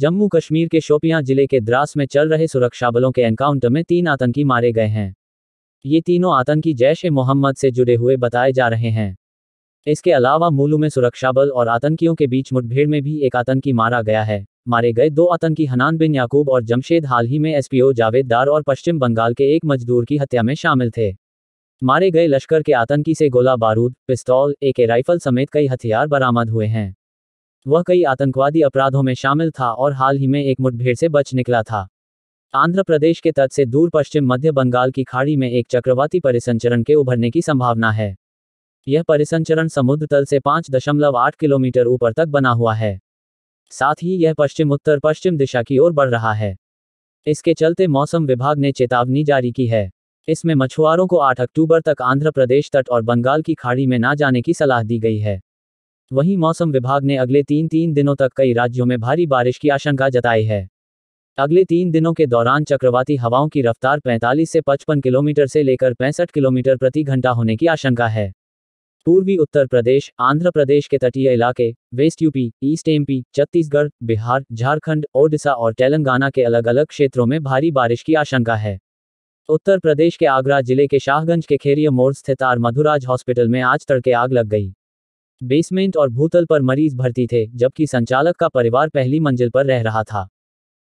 जम्मू कश्मीर के शोपियां जिले के द्रास में चल रहे सुरक्षा बलों के एनकाउंटर में तीन आतंकी मारे गए हैं ये तीनों आतंकी जैश ए मोहम्मद से जुड़े हुए बताए जा रहे हैं इसके अलावा मूलू में सुरक्षा बल और आतंकियों के बीच मुठभेड़ में भी एक आतंकी मारा गया है मारे गए दो आतंकी हनान बिन याकूब और जमशेद हाल ही में एसपीओ जावेद दार और पश्चिम बंगाल के एक मजदूर की हत्या में शामिल थे मारे गए लश्कर के आतंकी से गोला बारूद पिस्तौल एके राइफल समेत कई हथियार बरामद हुए हैं वह कई आतंकवादी अपराधों में शामिल था और हाल ही में एक मुठभेड़ से बच निकला था आंध्र प्रदेश के तट से दूर पश्चिम मध्य बंगाल की खाड़ी में एक चक्रवाती परिसंचरण के उभरने की संभावना है यह परिसंचरण समुद्र तल से 5.8 किलोमीटर ऊपर तक बना हुआ है साथ ही यह पश्चिम उत्तर पश्चिम दिशा की ओर बढ़ रहा है इसके चलते मौसम विभाग ने चेतावनी जारी की है इसमें मछुआरों को 8 अक्टूबर तक आंध्र प्रदेश तट और बंगाल की खाड़ी में न जाने की सलाह दी गई है वहीं मौसम विभाग ने अगले तीन तीन दिनों तक कई राज्यों में भारी बारिश की आशंका जताई है अगले तीन दिनों के दौरान चक्रवाती हवाओं की रफ्तार 45 से 55 किलोमीटर से लेकर पैंसठ किलोमीटर प्रति घंटा होने की आशंका है पूर्वी उत्तर प्रदेश आंध्र प्रदेश के तटीय इलाके west UP east MP Chhattisgarh Bihar Jharkhand Odisha और तेलंगाना के अलग अलग क्षेत्रों में भारी बारिश की आशंका है उत्तर प्रदेश के आगरा जिले के शाहगंज के खेरिया मोड़ स्थित आर मधुराज हॉस्पिटल में आज तड़के आग लग गई बेसमेंट और भूतल पर मरीज भर्ती थे जबकि संचालक का परिवार पहली मंजिल पर रह रहा था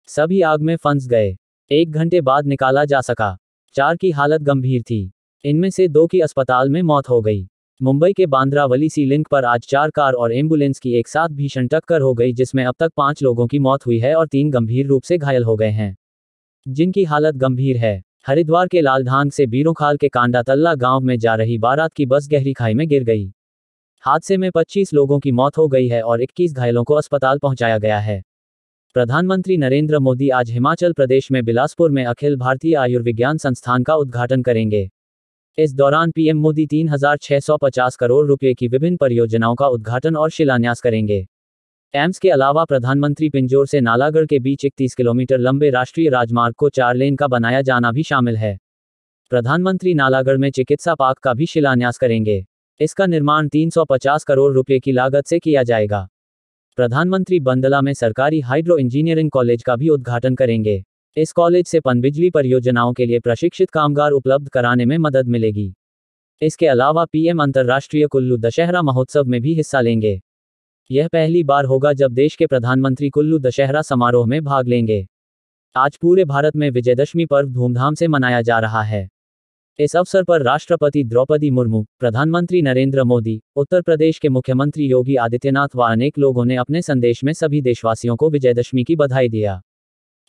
सभी आग में फंस गए एक घंटे बाद निकाला जा सका चार की हालत गंभीर थी इनमें से दो की अस्पताल में मौत हो गई मुंबई के बांद्रावली सी लिंक पर आज चार कार और एम्बुलेंस की एक साथ भीषण टक्कर हो गई जिसमें अब तक पांच लोगों की मौत हुई है और तीन गंभीर रूप से घायल हो गए हैं जिनकी हालत गंभीर है हरिद्वार के लालधांग से बीरोखाल के कांडातल्ला गांव में जा रही बारात की बस गहरी खाई में गिर गई हादसे में 25 लोगों की मौत हो गई है और 21 घायलों को अस्पताल पहुंचाया गया है प्रधानमंत्री नरेंद्र मोदी आज हिमाचल प्रदेश में बिलासपुर में अखिल भारतीय आयुर्विज्ञान संस्थान का उद्घाटन करेंगे इस दौरान पीएम मोदी 3,650 करोड़ रुपए की विभिन्न परियोजनाओं का उद्घाटन और शिलान्यास करेंगे एम्स के अलावा प्रधानमंत्री पिंजोर से नालागढ़ के बीच इकतीस किलोमीटर लंबे राष्ट्रीय राजमार्ग को चार लेन का बनाया जाना भी शामिल है प्रधानमंत्री नालागढ़ में चिकित्सा पार्क का भी शिलान्यास करेंगे इसका निर्माण 350 करोड़ रुपए की लागत से किया जाएगा प्रधानमंत्री बंदला में सरकारी हाइड्रो इंजीनियरिंग कॉलेज का भी उद्घाटन करेंगे इस कॉलेज से पनबिजली परियोजनाओं के लिए प्रशिक्षित कामगार उपलब्ध कराने में मदद मिलेगी इसके अलावा पीएम अंतर्राष्ट्रीय कुल्लू दशहरा महोत्सव में भी हिस्सा लेंगे यह पहली बार होगा जब देश के प्रधानमंत्री कुल्लू दशहरा समारोह में भाग लेंगे आज पूरे भारत में विजयदशमी पर्व धूमधाम से मनाया जा रहा है इस अवसर पर राष्ट्रपति द्रौपदी मुर्मू प्रधानमंत्री नरेंद्र मोदी उत्तर प्रदेश के मुख्यमंत्री योगी आदित्यनाथ व अनेक लोगों ने अपने संदेश में सभी देशवासियों को विजयदशमी की बधाई दिया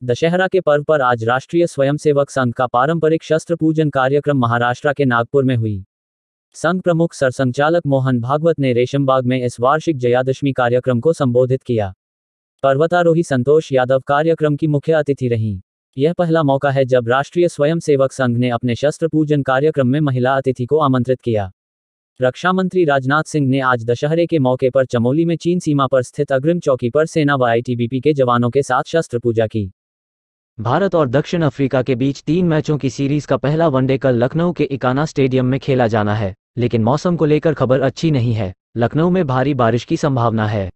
दशहरा के पर्व पर आज राष्ट्रीय स्वयंसेवक संघ का पारंपरिक शस्त्र पूजन कार्यक्रम महाराष्ट्र के नागपुर में हुई संघ प्रमुख सरसंचालक मोहन भागवत ने रेशमबाग में इस वार्षिक जयादशमी कार्यक्रम को संबोधित किया पर्वतारोही संतोष यादव कार्यक्रम की मुख्य अतिथि रहीं यह पहला मौका है जब राष्ट्रीय स्वयंसेवक संघ ने अपने शस्त्र पूजन कार्यक्रम में महिला अतिथि को आमंत्रित किया रक्षा मंत्री राजनाथ सिंह ने आज दशहरे के मौके पर चमोली में चीन सीमा पर स्थित अग्रिम चौकी पर सेना व आईटीबीपी के जवानों के साथ शस्त्र पूजा की भारत और दक्षिण अफ्रीका के बीच तीन मैचों की सीरीज का पहला वनडे कल लखनऊ के इकाना स्टेडियम में खेला जाना है लेकिन मौसम को लेकर खबर अच्छी नहीं है लखनऊ में भारी बारिश की संभावना है